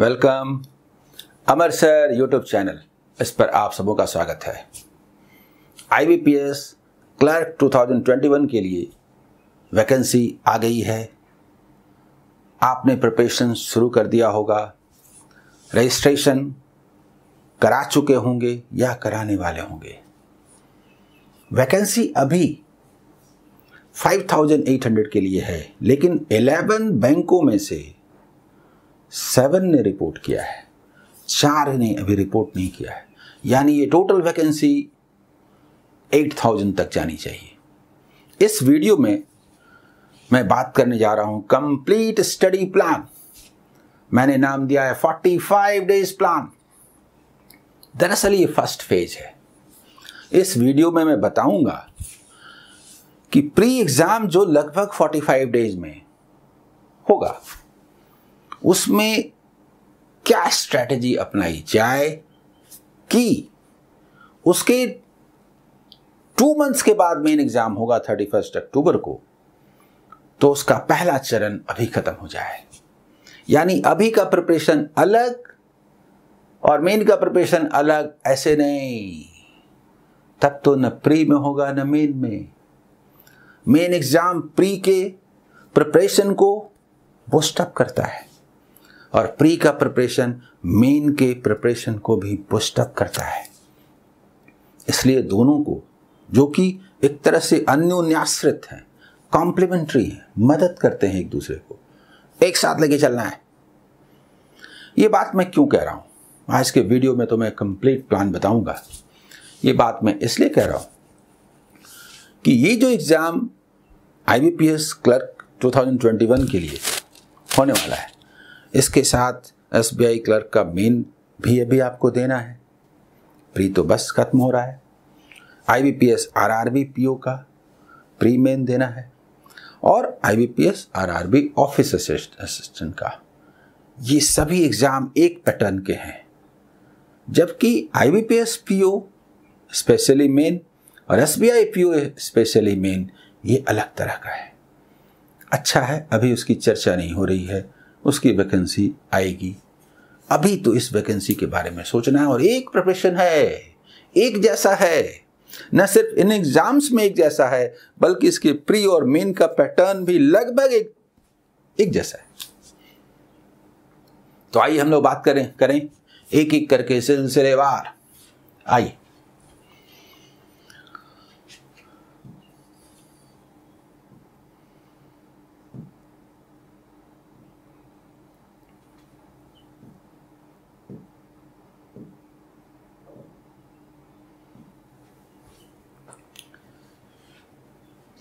welcome Amar sir YouTube channel इस पर आप सबों का स्वागत है आईबीपीएस क्लर्क 2021 के लिए वैकेंसी आ गई है आपने प्रिपरेशन शुरू कर दिया होगा रजिस्ट्रेशन करा चुके होंगे या कराने वाले होंगे वैकेंसी अभी 5,800 के लिए है लेकिन 11 बैंकों में से सेवन ने रिपोर्ट किया है चार ने अभी रिपोर्ट नहीं किया है यानी ये टोटल वैकेंसी एट थाउजेंड तक जानी चाहिए इस वीडियो में मैं बात करने जा रहा हूं कंप्लीट स्टडी प्लान मैंने नाम दिया है फोर्टी फाइव डेज प्लान दरअसल ये फर्स्ट फेज है इस वीडियो में मैं बताऊंगा कि प्री एग्जाम जो लगभग फोर्टी फाइव डेज में होगा उसमें क्या स्ट्रैटेजी अपनाई जाए कि उसके टू मंथ्स के बाद मेन एग्जाम होगा थर्टी फर्स्ट अक्टूबर को तो उसका पहला चरण अभी खत्म हो जाए यानी अभी का प्रिपरेशन अलग और मेन का प्रिपरेशन अलग ऐसे नहीं तब तो न प्री में होगा न मेन में मेन एग्जाम प्री के प्रिपरेशन को बूस्टअप करता है और प्री का प्रिपरेशन मेन के प्रिपरेशन को भी पुस्तक करता है इसलिए दोनों को जो कि एक तरह से अन्योन्याश्रित हैं कॉम्प्लीमेंट्री है मदद करते हैं एक दूसरे को एक साथ लेके चलना है ये बात मैं क्यों कह रहा हूं आज के वीडियो में तो मैं कंप्लीट प्लान बताऊंगा ये बात मैं इसलिए कह रहा हूं कि ये जो एग्ज़ाम आईबीपीएस क्लर्क 2021 के लिए होने वाला है इसके साथ एस क्लर्क का मेन भी अभी आपको देना है प्री तो बस खत्म हो रहा है I B P S R R B P O का प्री मेन देना है और I B P S R R B office assistant का ये सभी एग्ज़ाम एक पैटर्न के हैं जबकि I B P S P O specially main और S B I P O specially main ये अलग तरह का है अच्छा है अभी उसकी चर्चा नहीं हो रही है उसकी वैकेंसी आएगी अभी तो इस वैकेंसी के बारे में सोचना है और एक प्रोफेशन है एक जैसा है न सिर्फ इन एग्जाम्स में एक जैसा है बल्कि इसके प्री और मेन का पैटर्न भी लगभग एक एक जैसा है तो आइए हम लोग बात करें करें एक एक करके सिलसिलेवार आइए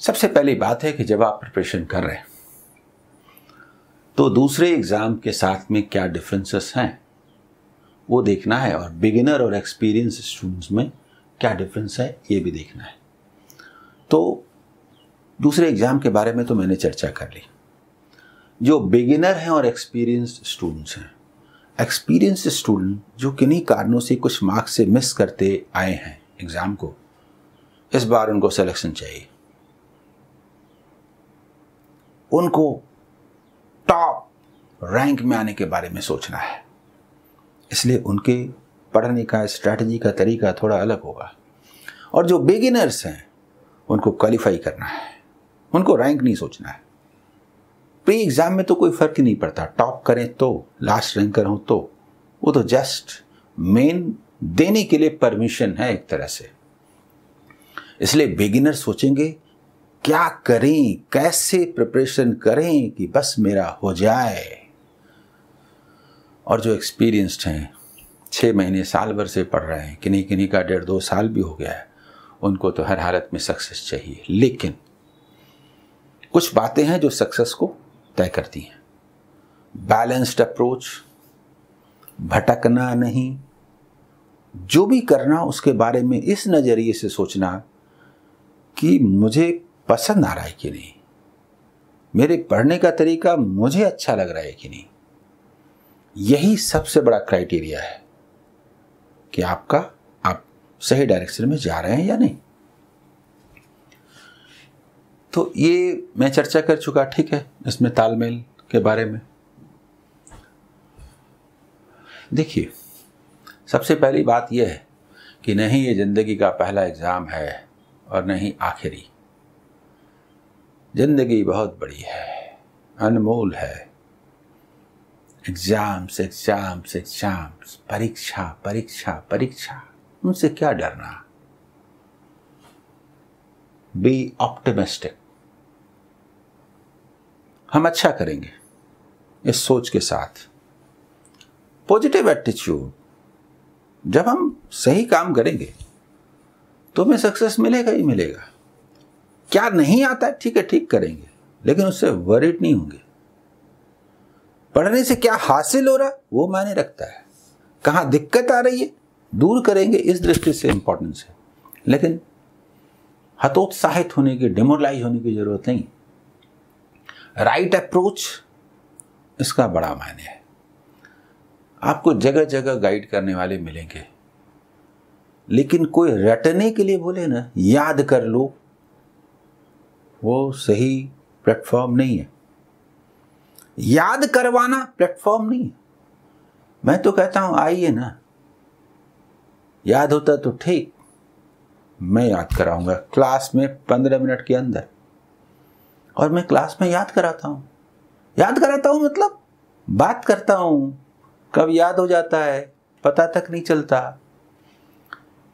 सबसे पहली बात है कि जब आप प्रिपरेशन कर रहे हैं तो दूसरे एग्ज़ाम के साथ में क्या डिफरेंसेस हैं वो देखना है और बिगिनर और एक्सपीरियंस स्टूडेंट्स में क्या डिफरेंस है ये भी देखना है तो दूसरे एग्ज़ाम के बारे में तो मैंने चर्चा कर ली जो बिगिनर हैं और एक्सपीरियंस स्टूडेंट्स हैं एक्सपीरियंस स्टूडेंट जो किन्हीं कारणों से कुछ मार्क्स से मिस करते आए हैं एग्ज़ाम को इस बार उनको सिलेक्शन चाहिए उनको टॉप रैंक में आने के बारे में सोचना है इसलिए उनके पढ़ने का स्ट्रैटेजी का तरीका थोड़ा अलग होगा और जो बिगिनर्स हैं उनको क्वालिफाई करना है उनको रैंक नहीं सोचना है प्री एग्ज़ाम में तो कोई फ़र्क ही नहीं पड़ता टॉप करें तो लास्ट रैंकर हो तो वो तो जस्ट मेन देने के लिए परमिशन है एक तरह से इसलिए बिगिनर सोचेंगे क्या करें कैसे प्रिपरेशन करें कि बस मेरा हो जाए और जो एक्सपीरियंस्ड हैं छः महीने साल भर से पढ़ रहे हैं किन्हीं किन्हीं का डेढ़ दो साल भी हो गया है उनको तो हर हालत में सक्सेस चाहिए लेकिन कुछ बातें हैं जो सक्सेस को तय करती हैं बैलेंस्ड अप्रोच भटकना नहीं जो भी करना उसके बारे में इस नज़रिए से सोचना कि मुझे पसंद आ रहा है कि नहीं मेरे पढ़ने का तरीका मुझे अच्छा लग रहा है कि नहीं यही सबसे बड़ा क्राइटेरिया है कि आपका आप सही डायरेक्शन में जा रहे हैं या नहीं तो ये मैं चर्चा कर चुका ठीक है इसमें तालमेल के बारे में देखिए सबसे पहली बात यह है कि नहीं ये ज़िंदगी का पहला एग्ज़ाम है और नहीं आखिरी जिंदगी बहुत बड़ी है अनमोल है एग्जाम्स एग्जाम्स एग्जाम्स परीक्षा परीक्षा परीक्षा उनसे क्या डरना बी ऑप्टिमिस्टिक हम अच्छा करेंगे इस सोच के साथ पॉजिटिव एटीट्यूड जब हम सही काम करेंगे तो हमें सक्सेस मिलेगा ही मिलेगा क्या नहीं आता है ठीक है ठीक करेंगे लेकिन उससे वरिड नहीं होंगे पढ़ने से क्या हासिल हो रहा है वो मायने रखता है कहाँ दिक्कत आ रही है दूर करेंगे इस दृष्टि से इंपॉर्टेंस है लेकिन हतोत्साहित होने की डिमोरलाइज होने की जरूरत नहीं राइट अप्रोच इसका बड़ा मायने है आपको जगह जगह गाइड करने वाले मिलेंगे लेकिन कोई रटने के लिए बोले ना याद कर लो वो सही प्लेटफॉर्म नहीं है याद करवाना प्लेटफॉर्म नहीं है मैं तो कहता हूं आइए ना याद होता तो ठीक मैं याद कराऊंगा क्लास में पंद्रह मिनट के अंदर और मैं क्लास में याद कराता हूँ याद कराता हूँ मतलब बात करता हूँ कब याद हो जाता है पता तक नहीं चलता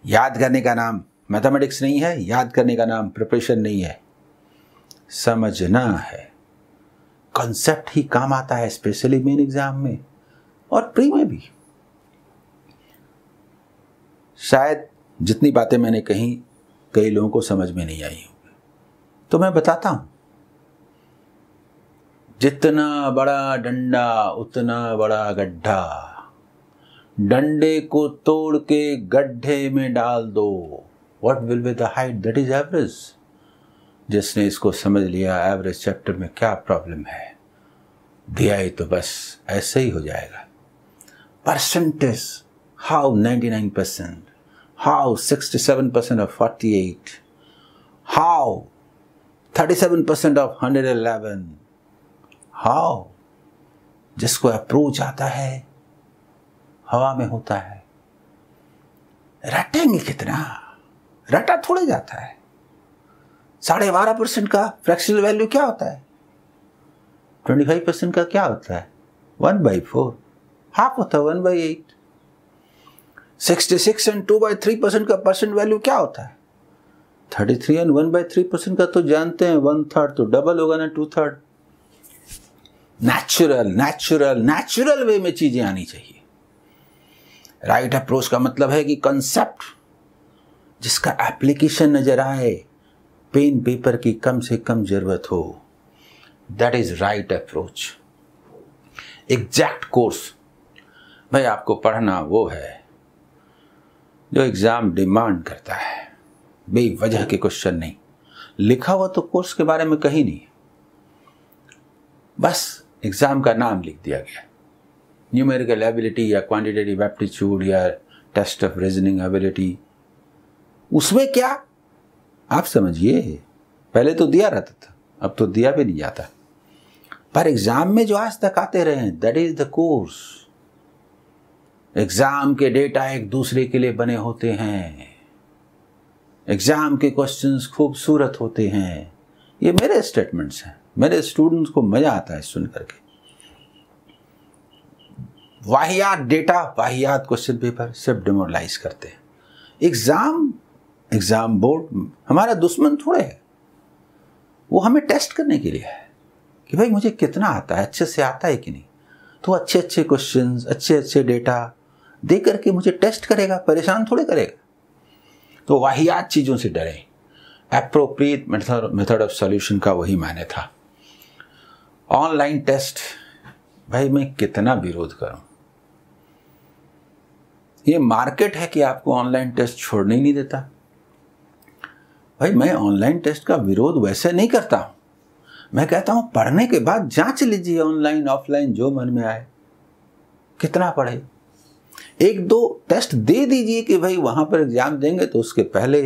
याद करने का नाम मैथमेटिक्स नहीं है याद करने का नाम प्रिपरेशन नहीं है समझना है कॉन्सेप्ट ही काम आता है स्पेशली मेन एग्जाम में और प्री में भी शायद जितनी बातें मैंने कही कई लोगों को समझ में नहीं आई होंगी तो मैं बताता हूं जितना बड़ा डंडा उतना बड़ा गड्ढा डंडे को तोड़ के गड्ढे में डाल दो what will be the height that is average जिसने इसको समझ लिया एवरेज चैप्टर में क्या प्रॉब्लम है दिया ही तो बस ऐसे ही हो जाएगा percentage how 99 percent how 67 percent of 48 how 37 percent of 111 how जिसको अप्रोच आता है हवा में होता है रटेंगे कितना रटा थोड़े जाता है साढ़े बारह परसेंट का फ्रैक्शनल वैल्यू क्या होता है ट्वेंटी फाइव परसेंट का क्या होता है वन बाई फोर हाफ होता है one by eight sixty six and two by three percent का परसेंट वैल्यू क्या होता है thirty three and one by three percent का तो जानते हैं वन थर्ड तो डबल होगा ना two third natural natural natural way में चीजें आनी चाहिए राइट अप्रोच का मतलब है कि कंसेप्ट जिसका एप्लीकेशन नजर आए पेन पेपर की कम से कम ज़रूरत हो that is right approach exact course भाई आपको पढ़ना वो है जो एग्ज़ाम डिमांड करता है बेवजह के क्वेश्चन नहीं लिखा हुआ तो कोर्स के बारे में कहीं नहीं बस एग्ज़ाम का नाम लिख दिया गया न्यूमेरिकल एबिलिटी या क्वांटिटेटिव एप्टीट्यूड या टेस्ट ऑफ रीजनिंग एबिलिटी उसमें क्या आप समझिए पहले तो दिया रहता था अब तो दिया भी नहीं जाता पर एग्जाम में जो आज तक आते रहे that is the course exam के डेटा एक दूसरे के लिए बने होते हैं एग्जाम के क्वेश्चंस खूबसूरत होते हैं ये मेरे स्टेटमेंट्स हैं मेरे स्टूडेंट्स को मजा आता है सुन करके वाहियात डेटा वाहियात क्वेश्चन पेपर सिर्फ डिमोरलाइज करते हैं एग्जाम एग्जाम बोर्ड हमारा दुश्मन थोड़े है वो हमें टेस्ट करने के लिए है कि भाई मुझे कितना आता है अच्छे से आता है कि नहीं तो अच्छे अच्छे क्वेश्चन अच्छे अच्छे डेटा दे करके मुझे टेस्ट करेगा परेशान थोड़े करेगा तो वाहियात चीज़ों से डरें appropriate method method of solution का वही मायने था ऑनलाइन टेस्ट भाई मैं कितना विरोध करूं ये मार्केट है कि आपको ऑनलाइन टेस्ट छोड़ने ही नहीं देता भाई मैं ऑनलाइन टेस्ट का विरोध वैसे नहीं करता मैं कहता हूं पढ़ने के बाद जांच लीजिए ऑनलाइन ऑफलाइन जो मन में आए कितना पढ़े एक दो टेस्ट दे दीजिए कि भाई वहां पर एग्ज़ाम देंगे तो उसके पहले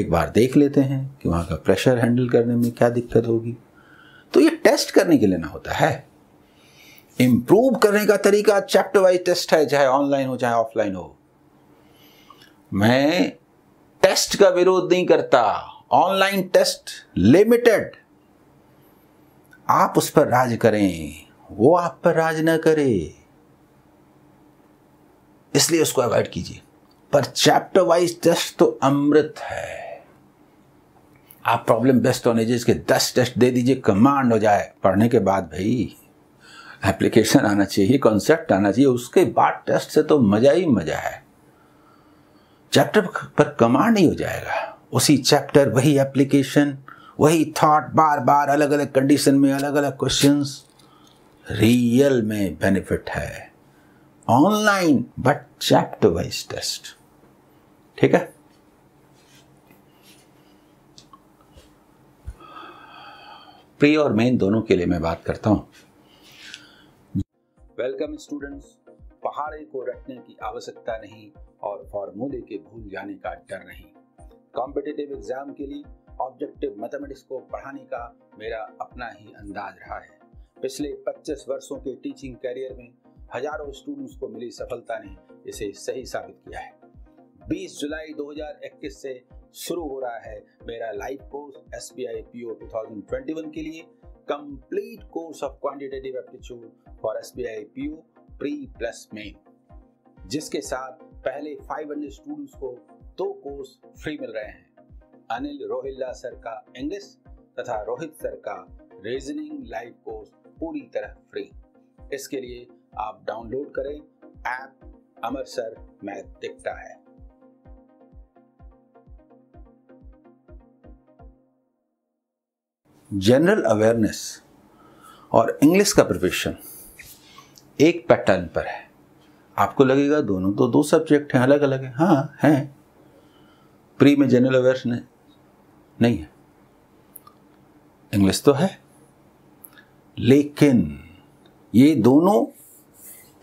एक बार देख लेते हैं कि वहां का प्रेशर हैंडल करने में क्या दिक्कत होगी तो ये टेस्ट करने के लिए ना होता है इंप्रूव करने का तरीका चैप्टर वाइज टेस्ट है चाहे ऑनलाइन हो चाहे ऑफलाइन हो मैं टेस्ट का विरोध नहीं करता ऑनलाइन टेस्ट लिमिटेड आप उस पर राज करें वो आप पर राज ना करे इसलिए उसको अवॉइड कीजिए पर चैप्टर वाइज टेस्ट तो अमृत है आप प्रॉब्लम बेस्ट होने जिसके के दस टेस्ट दे दीजिए कमांड हो जाए पढ़ने के बाद भाई एप्लीकेशन आना चाहिए कॉन्सेप्ट आना चाहिए उसके बाद टेस्ट से तो मजा ही मजा है चैप्टर पर कमांड नहीं हो जाएगा उसी चैप्टर वही एप्लीकेशन वही थॉट बार बार अलग अलग कंडीशन में अलग अलग क्वेश्चंस रियल में बेनिफिट है online but chapter wise test ठीक है प्री और मेन दोनों के लिए मैं बात करता हूं वेलकम स्टूडेंट्स पहाड़े को रटने की आवश्यकता नहीं और फॉर्मूले के भूल जाने का डर नहीं कॉम्पिटेटिव एग्जाम के लिए ऑब्जेक्टिव मैथमेटिक्स को पढ़ाने का मेरा अपना ही अंदाज रहा है पिछले 25 वर्षों के टीचिंग करियर में हजारों स्टूडेंट्स को मिली सफलता ने इसे सही साबित किया है 20 जुलाई 2021 से शुरू हो रहा है मेरा live course S B I P O two के लिए complete course of quantitative aptitude for S B I P O pre plus main जिसके साथ पहले 500 स्टूडेंट्स को दो कोर्स फ्री मिल रहे हैं अनिल रोहिल्ला सर का इंग्लिश तथा रोहित सर का रीजनिंग लाइव कोर्स पूरी तरह फ्री इसके लिए आप डाउनलोड करें ऐप अमर सर मैथ दिखता है जनरल अवेयरनेस और इंग्लिश का प्रिपरेशन एक पैटर्न पर है आपको लगेगा दोनों तो दो सब्जेक्ट हैं अलग अलग हैं हाँ हैं प्री में जनरल अवेयर नहीं, नहीं है इंग्लिश तो है लेकिन ये दोनों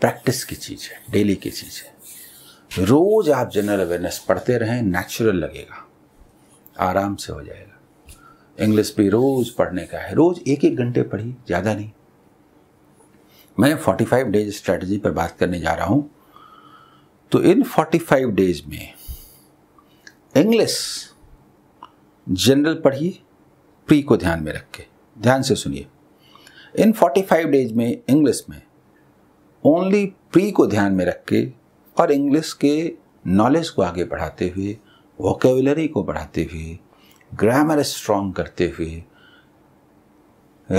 प्रैक्टिस की चीज़ है डेली की चीज़ है रोज आप जनरल अवेयरनेस पढ़ते रहें नेचुरल लगेगा आराम से हो जाएगा इंग्लिश भी रोज पढ़ने का है रोज एक एक घंटे पढ़िए ज़्यादा नहीं मैं 45 डेज स्ट्रेटजी पर बात करने जा रहा हूँ तो इन 45 डेज में इंग्लिश जनरल पढ़िए प्री को ध्यान में रख के ध्यान से सुनिए इन 45 डेज में इंग्लिश में ओनली प्री को ध्यान में रख के और इंग्लिश के नॉलेज को आगे बढ़ाते हुए वोकेबुलरी को बढ़ाते हुए ग्रामर स्ट्रॉन्ग करते हुए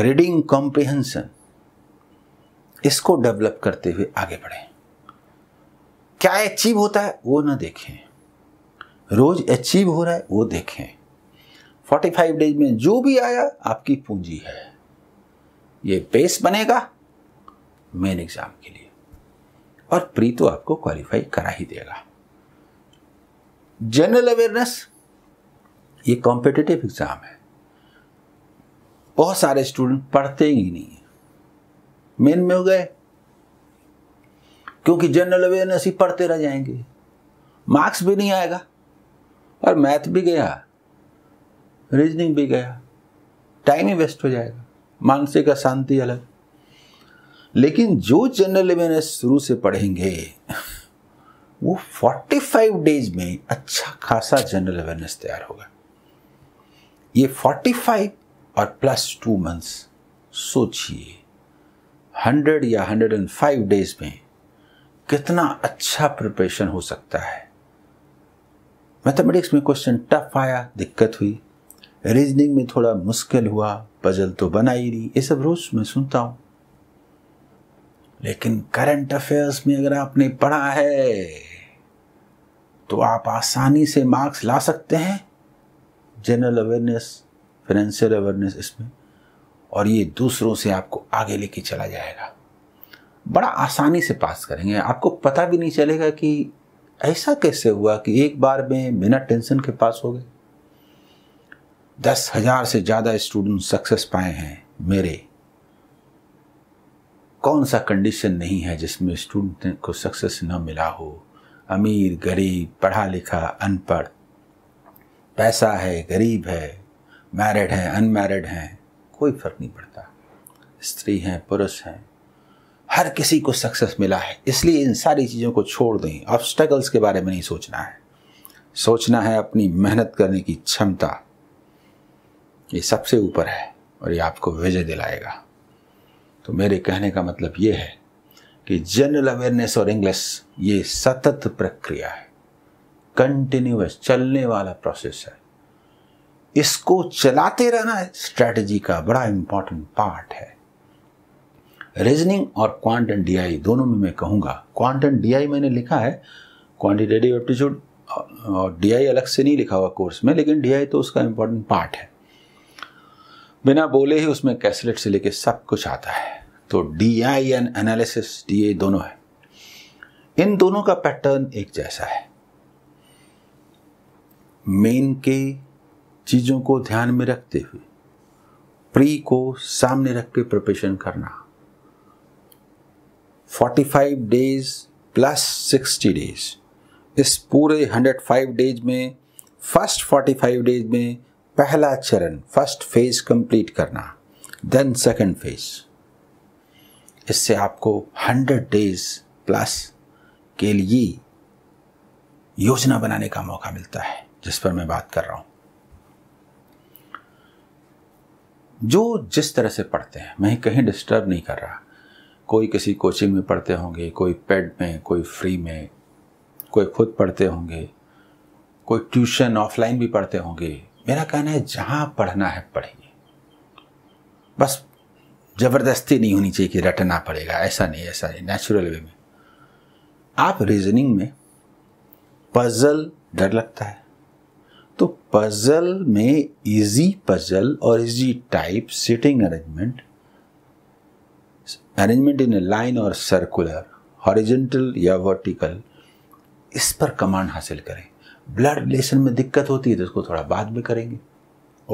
रीडिंग कॉम्प्रिहेंसन इसको डेवलप करते हुए आगे बढ़े क्या अचीव होता है वो ना देखें रोज अचीव हो रहा है वो देखें 45 डेज में जो भी आया आपकी पूंजी है ये बेस बनेगा मेन एग्जाम के लिए और प्री तो आपको क्वालिफाई करा ही देगा जनरल अवेयरनेस ये कॉम्पिटिटिव एग्जाम है बहुत सारे स्टूडेंट पढ़ते ही नहीं है मेन में हो गए क्योंकि जनरल अवेयरनेस ही पढ़ते रह जाएंगे मार्क्स भी नहीं आएगा और मैथ भी गया रीजनिंग भी गया टाइम ही वेस्ट हो जाएगा मानसिक अशांति अलग लेकिन जो जनरल अवेयरनेस शुरू से पढ़ेंगे वो 45 डेज में अच्छा खासा जनरल अवेयरनेस तैयार होगा ये 45 और प्लस टू मंथ्स सोचिए हंड्रेड या हंड्रेड एंड फाइव डेज में कितना अच्छा प्रिपरेशन हो सकता है मैथमेटिक्स में क्वेश्चन टफ आया दिक्कत हुई रीजनिंग में थोड़ा मुश्किल हुआ पजल तो बना ही नहीं ये सब रोज मैं सुनता हूं लेकिन करंट अफेयर्स में अगर आपने पढ़ा है तो आप आसानी से मार्क्स ला सकते हैं जनरल अवेयरनेस फाइनेंशियल अवेयरनेस इसमें और ये दूसरों से आपको आगे लेके चला जाएगा बड़ा आसानी से पास करेंगे आपको पता भी नहीं चलेगा कि ऐसा कैसे हुआ कि एक बार में बिना टेंशन के पास हो गए दस हजार से ज़्यादा स्टूडेंट सक्सेस पाए हैं मेरे कौन सा कंडीशन नहीं है जिसमें स्टूडेंट को सक्सेस न मिला हो अमीर गरीब पढ़ा लिखा अनपढ़ पैसा है गरीब है मैरिड है अनमैरिड हैं कोई फर्क नहीं पड़ता स्त्री हैं पुरुष हैं हर किसी को सक्सेस मिला है इसलिए इन सारी चीज़ों को छोड़ दें ऑब्स्टकल्स के बारे में नहीं सोचना है सोचना है अपनी मेहनत करने की क्षमता ये सबसे ऊपर है और ये आपको विजय दिलाएगा तो मेरे कहने का मतलब ये है कि जनरल अवेयरनेस और इंग्लिश ये सतत प्रक्रिया है कंटिन्यूस चलने वाला प्रोसेस है इसको चलाते रहना स्ट्रैटेजी का बड़ा इंपॉर्टेंट पार्ट है रीजनिंग और क्वांटम डीआई दोनों में मैं कहूँगा क्वांटम डीआई मैंने लिखा है क्वांटिटेटिव एप्टीट्यूड और डीआई अलग से नहीं लिखा हुआ कोर्स में लेकिन डीआई तो उसका इंपॉर्टेंट पार्ट है बिना बोले ही उसमें कैसलेट से लेके सब कुछ आता है तो D I and analysis DI दोनों है इन दोनों का पैटर्न एक जैसा है मेन के चीज़ों को ध्यान में रखते हुए प्री को सामने रख के प्रिपरेशन करना 45 डेज प्लस 60 डेज इस पूरे 105 डेज में फर्स्ट 45 डेज में पहला चरण फर्स्ट फेज कंप्लीट करना देन सेकंड फेज इससे आपको 100 डेज प्लस के लिए योजना बनाने का मौका मिलता है जिस पर मैं बात कर रहा हूं जो जिस तरह से पढ़ते हैं मैं कहीं डिस्टर्ब नहीं कर रहा कोई किसी कोचिंग में पढ़ते होंगे कोई पेड में कोई फ्री में कोई खुद पढ़ते होंगे कोई ट्यूशन ऑफलाइन भी पढ़ते होंगे मेरा कहना है जहाँ पढ़ना है पढ़िए बस ज़बरदस्ती नहीं होनी चाहिए कि रटना पड़ेगा ऐसा नहीं ऐसा नहीं नेचुरल वे में आप रीजनिंग में पजल डर लगता है तो पजल में इजी पजल और easy type sitting arrangement arrangement in a line और सर्कुलर हॉरिजेंटल या वर्टिकल इस पर कमांड हासिल करें ब्लड रिलेशन में दिक्कत होती है तो उसको थोड़ा बाद में करेंगे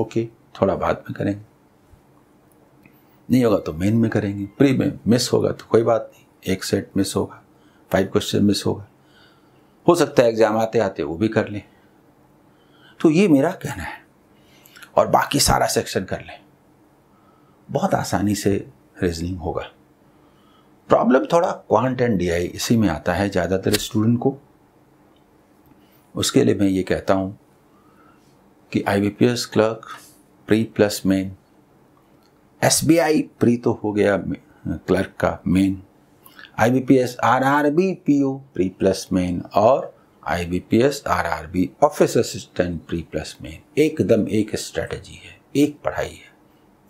ओके थोड़ा बाद में करेंगे नहीं होगा तो मेन में करेंगे प्री में मिस होगा तो कोई बात नहीं एक सेट मिस होगा फाइव क्वेश्चन मिस होगा हो सकता है एग्जाम आते आते वो भी कर लें तो ये मेरा कहना है और बाकी सारा सेक्शन कर लें बहुत आसानी से रीजनिंग होगा प्रॉब्लम थोड़ा क्वांट एंड आई इसी में आता है ज़्यादातर स्टूडेंट को उसके लिए मैं ये कहता हूँ कि I clerk pre plus main S pre तो हो गया क्लर्क का main I B P S R R B P O pre plus main और IBPS RRB office assistant pre plus में एकदम एक स्ट्रेटजी है एक पढ़ाई है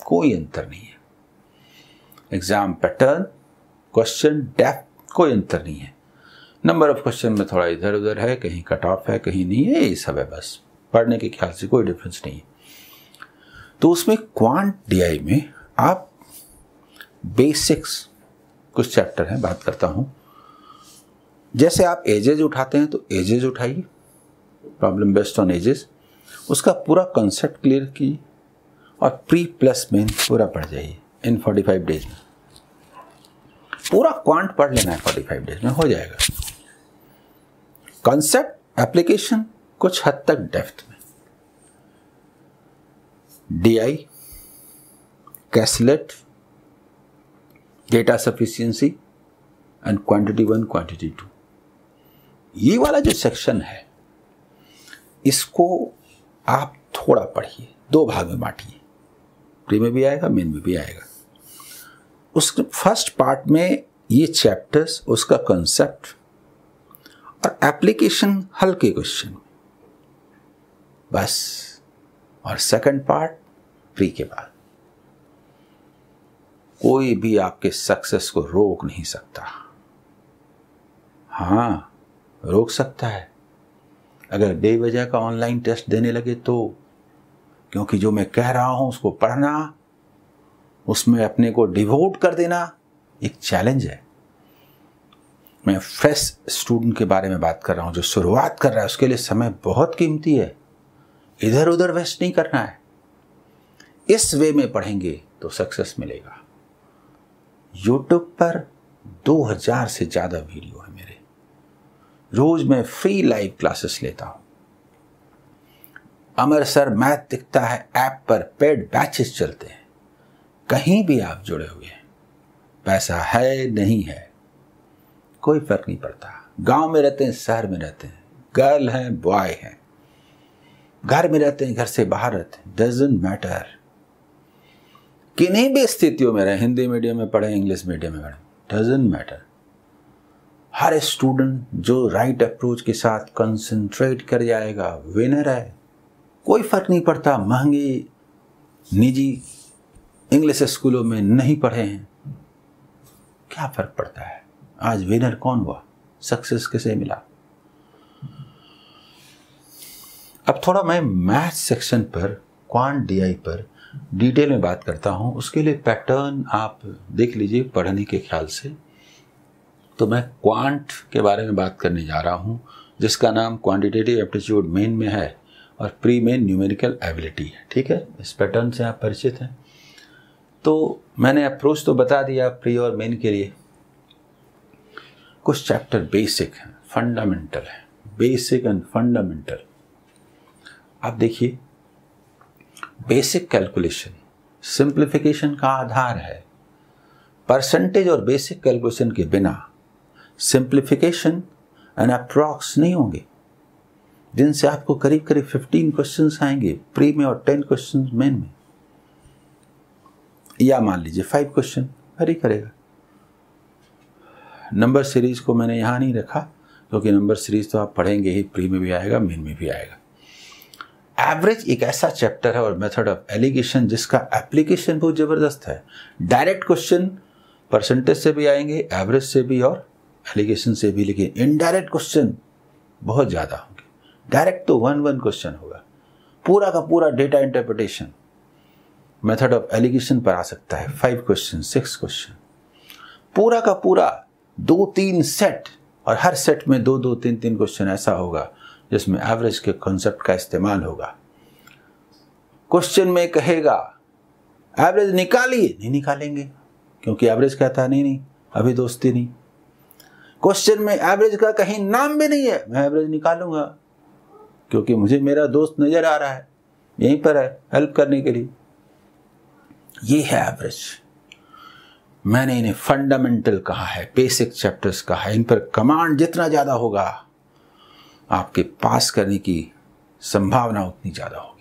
कोई अंतर नहीं है एग्जाम पैटर्न क्वेश्चन डेप कोई अंतर नहीं है नंबर ऑफ क्वेश्चन में थोड़ा इधर उधर है कहीं कट ऑफ है कहीं नहीं है ये सब है बस पढ़ने के ख्याल से कोई डिफरेंस नहीं है तो उसमें क्वांट डीआई में आप बेसिक्स कुछ चैप्टर हैं बात करता हूँ जैसे आप एजेज उठाते हैं तो एजेज उठाइए प्रॉब्लम बेस्ड ऑन एजेस उसका पूरा कंसेप्ट क्लियर कीजिए और प्री प्लस मेन पूरा पढ़ जाइए इन 45 डेज में पूरा क्वांट पढ़ लेना है 45 डेज में हो जाएगा कंसेप्ट एप्लीकेशन कुछ हद तक डेप्थ में DI caselet data sufficiency and quantity one quantity two ये वाला जो सेक्शन है इसको आप थोड़ा पढ़िए दो भाग में बांटिए प्री में भी आएगा मेन में भी आएगा उस फर्स्ट पार्ट में ये चैप्टर्स उसका कंसेप्ट और एप्लीकेशन हल्के क्वेश्चन बस और सेकंड पार्ट प्री के बाद कोई भी आपके सक्सेस को रोक नहीं सकता हाँ रोक सकता है अगर बेवजह का ऑनलाइन टेस्ट देने लगे तो क्योंकि जो मैं कह रहा हूं उसको पढ़ना उसमें अपने को डिवोट कर देना एक चैलेंज है मैं फ्रेश स्टूडेंट के बारे में बात कर रहा हूं जो शुरुआत कर रहा है उसके लिए समय बहुत कीमती है इधर उधर वेस्ट नहीं करना है इस वे में पढ़ेंगे तो सक्सेस मिलेगा यूट्यूब पर 2000 से ज़्यादा वीडियो है मेरे रोज मैं फ्री लाइव क्लासेस लेता हूं अमर सर मैथ दिखता है ऐप पर पेड बैचेस चलते हैं कहीं भी आप जुड़े हुए हैं पैसा है नहीं है कोई फर्क नहीं पड़ता गांव में रहते हैं शहर में रहते हैं गर्ल हैं बॉय हैं घर में रहते हैं घर से बाहर रहते हैं डजेंट मैटर किन्हीं भी स्थितियों में रहें हिंदी मीडियम में पढ़े इंग्लिश मीडियम में पढ़े डजेंट मैटर हर स्टूडेंट जो राइट अप्रोच के साथ कंसंट्रेट कर जाएगा विनर है कोई फर्क नहीं पड़ता महंगे निजी इंग्लिश स्कूलों में नहीं पढ़े हैं क्या फर्क पड़ता है आज विनर कौन हुआ सक्सेस किसे मिला अब थोड़ा मैं मैथ सेक्शन पर क्वांट डीआई पर डिटेल में बात करता हूं उसके लिए पैटर्न आप देख लीजिए पढ़ने के ख्याल से तो मैं क्वांट के बारे में बात करने जा रहा हूँ जिसका नाम क्वांटिटेटिव एप्टीट्यूड मेन में है और प्री मेन न्यूमेरिकल एबिलिटी है ठीक है इस पैटर्न से आप परिचित हैं तो मैंने अप्रोच तो बता दिया प्री और मेन के लिए कुछ चैप्टर बेसिक हैं फंडामेंटल है बेसिक एंड फंडामेंटल आप देखिए बेसिक कैलकुलेशन सिंप्लीफिकेशन का आधार है परसेंटेज और बेसिक कैलकुलेशन के बिना सिंप्लीफिकेशन एंड अप्रॉक्स नहीं होंगे जिनसे आपको करीब करीब 15 क्वेश्चंस आएंगे प्री में और 10 क्वेश्चंस मेन में या मान लीजिए फाइव क्वेश्चन वेरी करेगा नंबर सीरीज को मैंने यहाँ नहीं रखा क्योंकि नंबर सीरीज तो आप पढ़ेंगे ही प्री में भी आएगा मेन में भी आएगा एवरेज एक ऐसा चैप्टर है और मेथड ऑफ एलिगेशन जिसका एप्लीकेशन बहुत ज़बरदस्त है डायरेक्ट क्वेश्चन परसेंटेज से भी आएंगे एवरेज से भी और एलिगेशन से भी लेकिन इनडायरेक्ट क्वेश्चन बहुत ज़्यादा होंगे डायरेक्ट तो वन वन क्वेश्चन होगा पूरा का पूरा data interpretation method of alligation पर आ सकता है फाइव क्वेश्चन सिक्स क्वेश्चन पूरा का पूरा दो तीन सेट और हर सेट में दो दो तीन तीन क्वेश्चन ऐसा होगा जिसमें एवरेज के कॉन्सेप्ट का इस्तेमाल होगा क्वेश्चन में कहेगा एवरेज निकालिए नहीं निकालेंगे क्योंकि एवरेज कहता है नहीं नहीं अभी दोस्ती नहीं क्वेश्चन में एवरेज का कहीं नाम भी नहीं है मैं एवरेज निकालूंगा क्योंकि मुझे मेरा दोस्त नजर आ रहा है यहीं पर है हेल्प करने के लिए ये है एवरेज मैंने इन्हें फंडामेंटल कहा है बेसिक चैप्टर्स कहा है इन पर कमांड जितना ज़्यादा होगा आपके पास करने की संभावना उतनी ज़्यादा होगी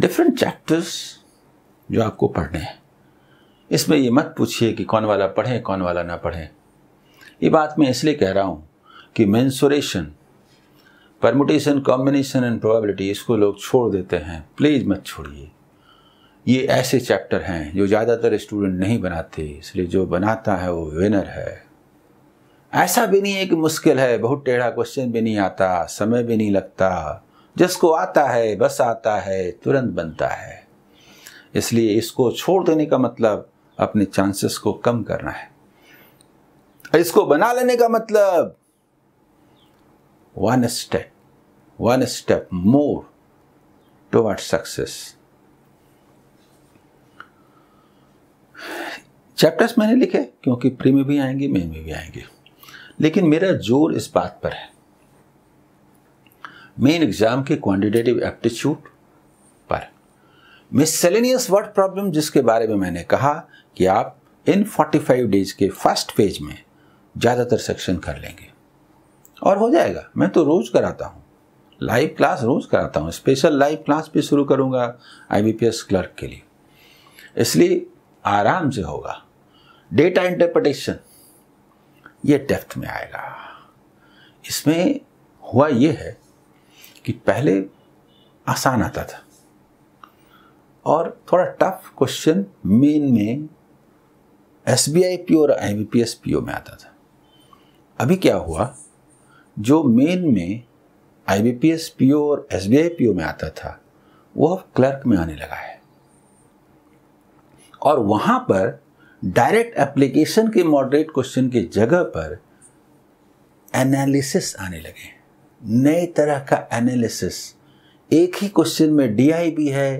डिफरेंट चैप्टर्स जो आपको पढ़ने हैं इसमें ये मत पूछिए कि कौन वाला पढ़ें कौन वाला ना पढ़ें ये बात मैं इसलिए कह रहा हूँ कि mensuration permutation combination and probability इसको लोग छोड़ देते हैं प्लीज़ मत छोड़िए ये ऐसे चैप्टर हैं जो ज़्यादातर स्टूडेंट नहीं बनाते इसलिए जो बनाता है वो विनर है ऐसा भी नहीं है कि मुश्किल है बहुत टेढ़ा क्वेश्चन भी नहीं आता समय भी नहीं लगता जिसको आता है बस आता है तुरंत बनता है इसलिए इसको छोड़ देने का मतलब अपने चांसेस को कम करना है इसको बना लेने का मतलब one step one step more toward success chapters मैंने लिखे क्योंकि प्री में भी आएंगे मे में भी आएंगे लेकिन मेरा जोर इस बात पर है मेन एग्जाम के quantitative aptitude miscellaneous word problem जिसके बारे में मैंने कहा कि आप इन 45 डेज के फर्स्ट पेज में ज़्यादातर सेक्शन कर लेंगे और हो जाएगा मैं तो रोज़ कराता हूँ लाइव क्लास रोज़ कराता हूँ स्पेशल लाइव क्लास भी शुरू करूँगा एस क्लर्क के लिए इसलिए आराम से होगा डेटा इंटरप्रटेशन ये डेप्थ में आएगा इसमें हुआ ये है कि पहले आसान आता था और थोड़ा टफ क्वेश्चन मेन में S B I P O और I B P S P O में आता था अभी क्या हुआ जो मेन में I B P S P O और S B I P O में आता था वो अब क्लर्क में आने लगा है और वहाँ पर डायरेक्ट एप्लीकेशन के मॉडरेट क्वेश्चन की जगह पर एनालिसिस आने लगे नए तरह का एनालिसिस एक ही क्वेश्चन में डी आई भी है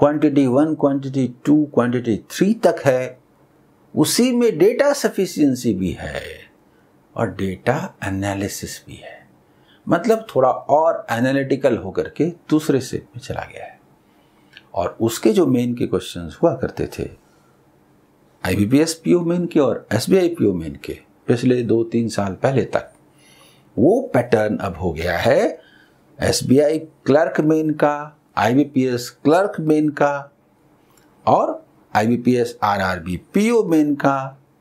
quantity one quantity two quantity three तक है उसी में डेटा सफिशियंसी भी है और डेटा एनालिसिस भी है मतलब थोड़ा और एनालिटिकल होकर के दूसरे सेट में चला गया है और उसके जो मेन के क्वेश्चन हुआ करते थे I B P S P O main के और S B I P O main के पिछले दो तीन साल पहले तक वो पैटर्न अब हो गया है S B I clerk main का आईबीपीएस क्लर्क मेन का और आईबीपीएस आरआरबी पीओ मेन का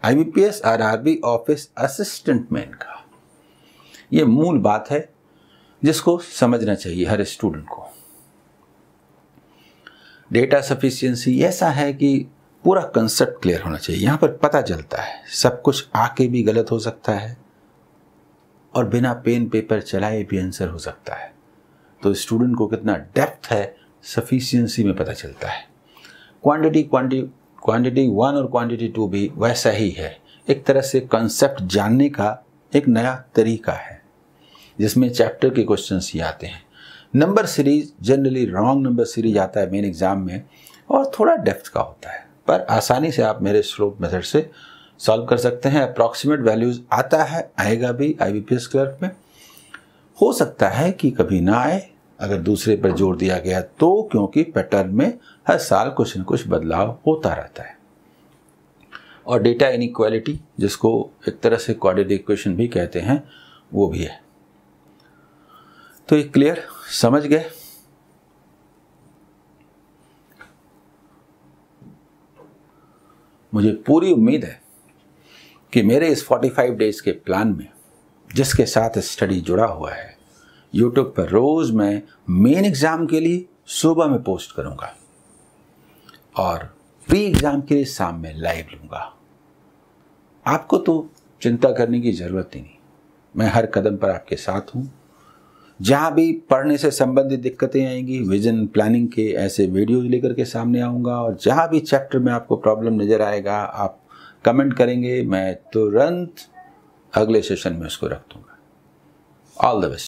IBPS RRB office assistant main का ये मूल बात है जिसको समझना चाहिए हर स्टूडेंट को डेटा सफिशियंसी ऐसा है कि पूरा कंसेप्ट क्लियर होना चाहिए यहां पर पता चलता है सब कुछ आके भी गलत हो सकता है और बिना पेन पेपर चलाए भी आंसर हो सकता है तो स्टूडेंट को कितना डेप्थ है सफिशियंसी में पता चलता है क्वांटिटी क्वांटिटी क्वांटिटी वन और क्वांटिटी टू भी वैसा ही है एक तरह से कंसेप्ट जानने का एक नया तरीका है जिसमें चैप्टर के क्वेश्चन ही आते हैं number series generally wrong number series आता है मेन एग्ज़ाम में और थोड़ा डेप्थ का होता है पर आसानी से आप मेरे स्लोप मेथड से सॉल्व कर सकते हैं अप्रॉक्सीमेट वैल्यूज़ आता है आएगा भी I B P S clerk में हो सकता है कि कभी ना आए अगर दूसरे पर जोर दिया गया तो क्योंकि पैटर्न में हर साल कुछ न कुछ बदलाव होता रहता है और डेटा इनक्वालिटी जिसको एक तरह से क्वाड्रेटिक इक्वेशन भी कहते हैं वो भी है तो ये क्लियर समझ गए मुझे पूरी उम्मीद है कि मेरे इस 45 डेज के प्लान में जिसके साथ स्टडी जुड़ा हुआ है यूट्यूब पर रोज़ मैं मेन एग्ज़ाम के लिए सुबह में पोस्ट करूंगा और प्री एग्ज़ाम के लिए शाम में लाइव लूंगा आपको तो चिंता करने की ज़रूरत ही नहीं मैं हर कदम पर आपके साथ हूं जहां भी पढ़ने से संबंधित दिक्कतें आएंगी विजन प्लानिंग के ऐसे वीडियोज लेकर के सामने आऊंगा और जहां भी चैप्टर में आपको प्रॉब्लम नज़र आएगा आप कमेंट करेंगे मैं तुरंत अगले सेशन में उसको रख दूंगा ऑल द बेस्ट